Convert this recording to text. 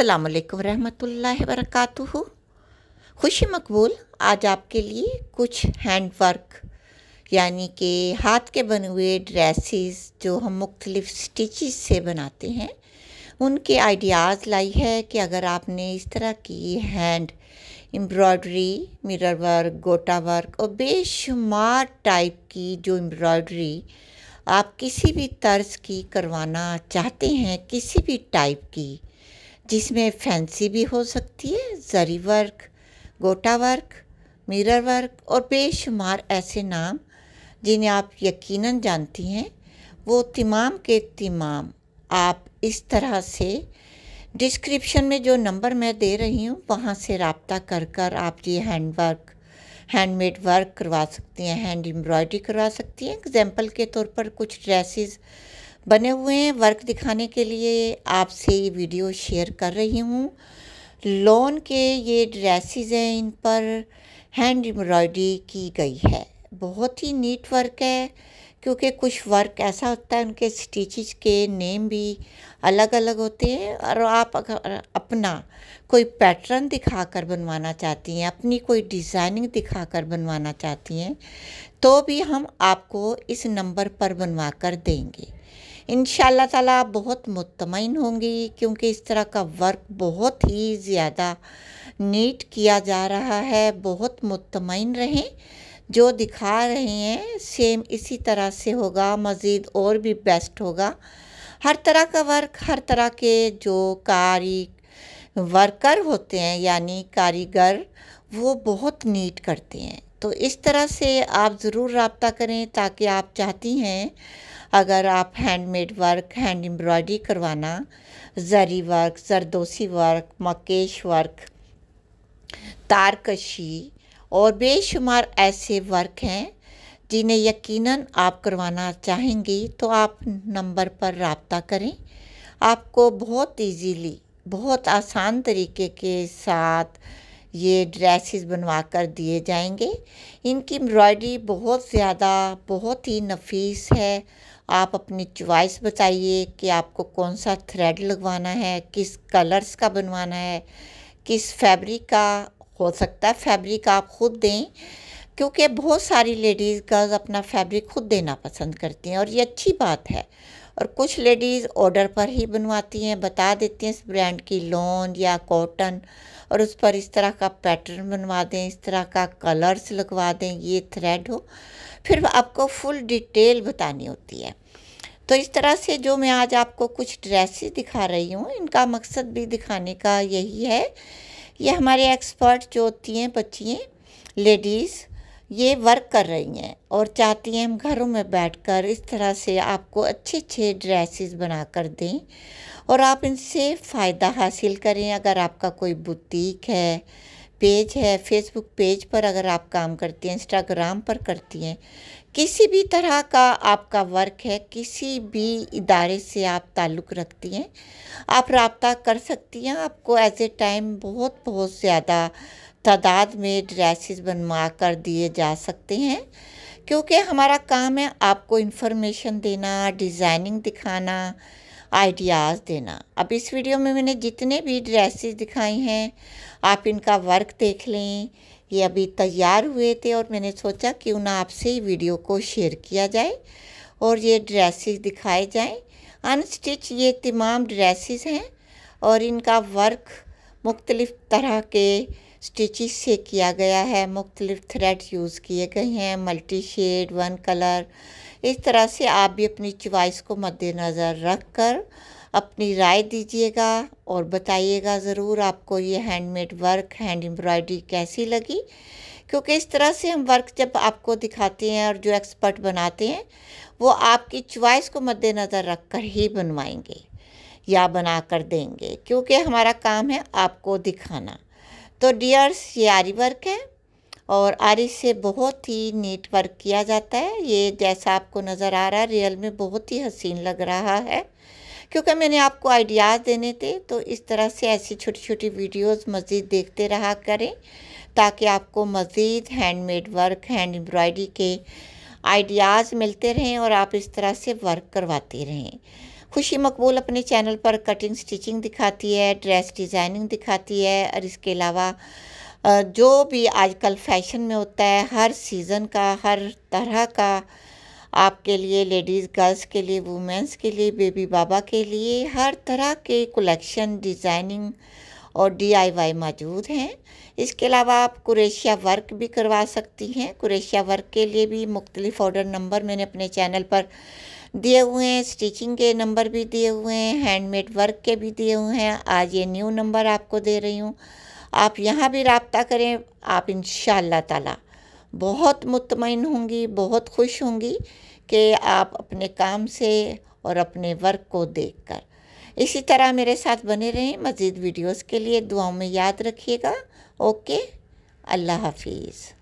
असलम रहमतुल्ला वरक खुशी मकबूल आज आपके लिए कुछ हैंड वर्क यानी कि हाथ के बने हुए ड्रेसेस जो हम मुख्तलिफ स्टिचेस से बनाते हैं उनके आइडियाज़ लाई है कि अगर आपने इस तरह की हैंड एम्ब्रॉयडरी मिरर वर्क गोटा वर्क और बेशुमार टाइप की जो एम्ब्रॉयडरी आप किसी भी तर्ज की करवाना चाहते हैं किसी भी टाइप की जिसमें फैंसी भी हो सकती है जरी वर्क गोटा वर्क मिरर वर्क और बेशुमार ऐसे नाम जिन्हें आप यकीनन जानती हैं वो तमाम के तमाम आप इस तरह से डिस्क्रिप्शन में जो नंबर मैं दे रही हूँ वहाँ से रबता कर कर आप ये हैंड वर्क हैंडमेड वर्क करवा सकती हैं हैंड एम्ब्रॉयडरी करवा सकती हैं एग्जाम्पल के तौर पर कुछ ड्रेसेस बने हुए हैं वर्क दिखाने के लिए आपसे ये वीडियो शेयर कर रही हूँ लोन के ये ड्रेसेस हैं इन पर हैंड एम्ब्रॉयडरी की गई है बहुत ही नीट वर्क है क्योंकि कुछ वर्क ऐसा होता है उनके स्टिचेस के नेम भी अलग अलग होते हैं और आप अगर अपना कोई पैटर्न दिखा कर बनवाना चाहती हैं अपनी कोई डिज़ाइनिंग दिखा कर बनवाना चाहती हैं तो भी हम आपको इस नंबर पर बनवा कर देंगे इन ताला तला बहुत मुतमिन होंगी क्योंकि इस तरह का वर्क बहुत ही ज़्यादा नीट किया जा रहा है बहुत मुतमिन रहें जो दिखा रहे हैं सेम इसी तरह से होगा मज़ीद और भी बेस्ट होगा हर तरह का वर्क हर तरह के जो कारी वर्कर होते हैं यानी कारीगर वो बहुत नीट करते हैं तो इस तरह से आप ज़रूर रबता करें ताकि आप चाहती हैं अगर आप हैंडमेड वर्क हैंड एम्ब्रॉयडरी करवाना जरी वर्क जरदोसी वर्क मकेश वर्क तारकशी और बेशुमार ऐसे वर्क हैं जिन्हें यकीनन आप करवाना चाहेंगी तो आप नंबर पर रबता करें आपको बहुत इजीली बहुत आसान तरीके के साथ ये ड्रेसेस बनवा कर दिए जाएंगे इनकी एम्ब्रॉयडरी बहुत ज़्यादा बहुत ही नफीस है आप अपनी चॉइस बताइए कि आपको कौन सा थ्रेड लगवाना है किस कलर्स का बनवाना है किस फैब्रिक का हो सकता है फैब्रिक आप खुद दें क्योंकि बहुत सारी लेडीज़ गर्ल्स अपना फैब्रिक खुद देना पसंद करती हैं और ये अच्छी बात है और कुछ लेडीज़ ऑर्डर पर ही बनवाती हैं बता देती हैं इस ब्रांड की लॉन या कॉटन और उस पर इस तरह का पैटर्न बनवा दें इस तरह का कलर्स लगवा दें ये थ्रेड हो फिर आपको फुल डिटेल बतानी होती है तो इस तरह से जो मैं आज आपको कुछ ड्रेसेस दिखा रही हूँ इनका मकसद भी दिखाने का यही है ये हमारे एक्सपर्ट जो होती हैं बच्चियाँ लेडीज़ ये वर्क कर रही हैं और चाहती हैं हम घरों में बैठकर इस तरह से आपको अच्छे अच्छे ड्रेसेस बना कर दें और आप इनसे फ़ायदा हासिल करें अगर आपका कोई बुटीक है पेज है फेसबुक पेज पर अगर आप काम करती हैं इंस्टाग्राम पर करती हैं किसी भी तरह का आपका वर्क है किसी भी इदारे से आप ताल्लुक़ रखती हैं आप रबता कर सकती हैं आपको एज ए टाइम बहुत बहुत ज़्यादा तादाद में ड्रेसेस बनवा कर दिए जा सकते हैं क्योंकि हमारा काम है आपको इन्फॉर्मेशन देना डिज़ाइनिंग दिखाना आइडियाज़ देना अब इस वीडियो में मैंने जितने भी ड्रेसेस दिखाए हैं आप इनका वर्क देख लें ये अभी तैयार हुए थे और मैंने सोचा कि उन आपसे ही वीडियो को शेयर किया जाए और ये ड्रेसेस दिखाए जाएं अनस्टिच ये तमाम ड्रेसेस हैं और इनका वर्क मुख्तलिफ़ तरह के स्टिचिज से किया गया है मुख्तलिफ थ्रेड यूज़ किए गए हैं मल्टी शेड वन कलर इस तरह से आप भी अपनी चॉइस को मद्देनज़र रख कर अपनी राय दीजिएगा और बताइएगा ज़रूर आपको ये हैंडमेड वर्क हैंड एम्ब्रॉयडरी कैसी लगी क्योंकि इस तरह से हम वर्क जब आपको दिखाते हैं और जो एक्सपर्ट बनाते हैं वो आपकी चॉइस को मद्देनज़र रख कर ही बनवाएंगे या बना कर देंगे क्योंकि हमारा काम है आपको दिखाना तो डियर्स ये आरी वर्क है और आरी e से बहुत ही नीट वर्क किया जाता है ये जैसा आपको नज़र आ रहा है रियल में बहुत ही हसीन लग रहा है क्योंकि मैंने आपको आइडियाज़ देने थे तो इस तरह से ऐसी छोटी छोटी वीडियोस मज़ीद देखते रहा करें ताकि आपको मज़ीद हैंडमेड वर्क हैंड एम्ब्रॉयडरी के आइडियाज़ मिलते रहें और आप इस तरह से वर्क करवाते रहें खुशी मकबूल अपने चैनल पर कटिंग स्टिचिंग दिखाती है ड्रेस डिज़ाइनिंग दिखाती है और इसके अलावा जो भी आजकल फैशन में होता है हर सीज़न का हर तरह का आपके लिए लेडीज़ गर्ल्स के लिए वुमेंस के लिए बेबी बाबा के लिए हर तरह के कलेक्शन डिज़ाइनिंग और डीआईवाई मौजूद हैं इसके अलावा आप कुरेशिया वर्क भी करवा सकती हैं कुरेशिया वर्क के लिए भी मुख्तलिफ ऑर्डर नंबर मैंने अपने चैनल पर दिए हुए हैं स्टिचिंग के नंबर भी दिए हुए हैं हैंडमेड वर्क के भी दिए हुए हैं आज ये न्यू नंबर आपको दे रही हूँ आप यहाँ भी रबता करें आप इन ताला बहुत मुतमिन होंगी बहुत खुश होंगी कि आप अपने काम से और अपने वर्क को देखकर इसी तरह मेरे साथ बने रहें मज़ीद वीडियोस के लिए दुआओं में याद रखिएगा ओके अल्लाह हाफिज़